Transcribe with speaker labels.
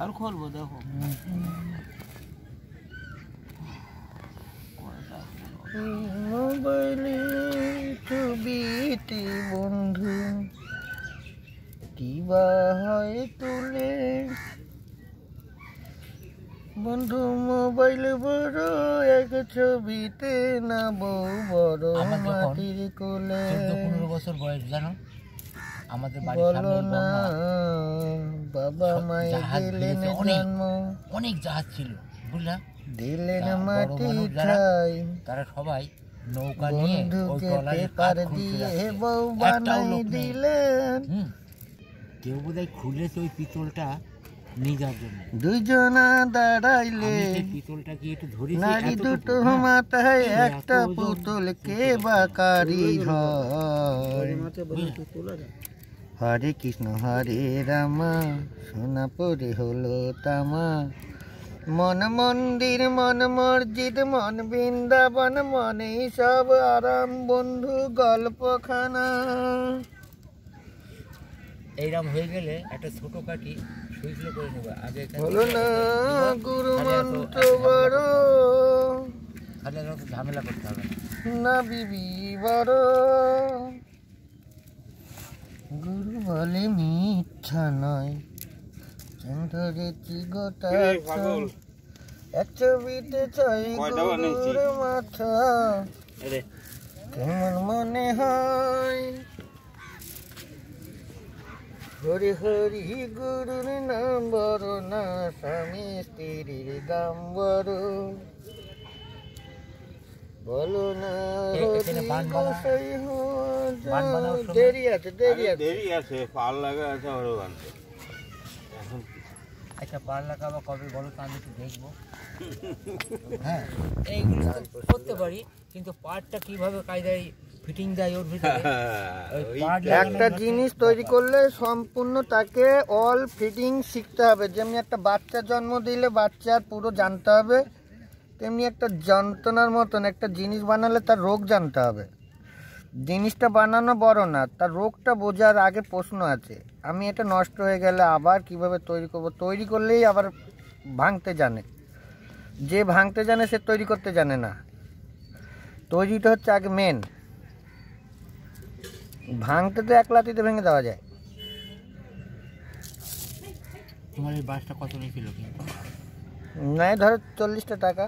Speaker 1: আর খুলবো দেখো মোবাইলে ছবিটি বন্ধু কিবা হয় তুলে বন্ধু মোবাইল বড় এক ছবিতে না বউ বড় মাটির কোলে চোদ্দ পনেরো বছর বয়স জানো আমাদের বাবা মায়ের অনেক জাহাজ ছিল বুঝলা তারা সবাই নৌকা নিয়ে ওই ট্রলারে পার দিয়ে বউ বানাই দিলেন খুলেছে ওই পিতলটা দুইজনা দাঁড়াইলে নারী দুটো মাথায় একটা পুতুল কে বা কারি হয় হরে কৃষ্ণ হরে রামা সোনাপুরে হলো তামা মন মন্দির মন মসজিদ মন বৃন্দাবন মনে সব আরাম বন্ধু গল্পখানা এইরাম হয়ে গেলে একটা ছোট কাটি সুইচল না গুরু মন্ত্র বড় ঝামেলা করতে হবে না বিবি বড় গুরু বলে মিথ্যা নয় চন্দ্রে চিগতা এক ছবিতে চাই গুরুর মাথা কেমন মনে হয় হরি হরি গুরুর নাম বড় না স্বামী স্ত্রীর দাম বড় বলো দেরি আছে দেরি আছে দেরি আছে পাল লাগা আছে আচ্ছা পাল লাগাবো কবে বলো তো আমি একটু দেখবো হ্যাঁ এইগুলো করতে পারি কিন্তু পাটটা কিভাবে কায়দায় ফিটিং দেয় ওর ভিতরে একটা জিনিস তৈরি করলে সম্পূর্ণ তাকে অল ফিটিং শিখতে হবে যেমনি একটা বাচ্চা জন্ম দিলে বাচ্চার পুরো জানতে হবে তেমনি একটা যন্ত্রণার মতন একটা জিনিস বানালে তার রোগ জানতে হবে জিনিসটা বানানো বড় না তার রোগটা বোঝার আগে প্রশ্ন আছে আমি এটা নষ্ট হয়ে গেলে আবার কিভাবে তৈরি করব তৈরি করলেই আবার ভাঙতে জানে যে ভাঙতে জানে সে তৈরি করতে জানে না তৈরিটা হচ্ছে আগে মেন ভাঙতে তো এক লাতিতে ভেঙে দেওয়া যায় তোমার এই বাসটা কত নিয়েছিল না ধরো চল্লিশটা টাকা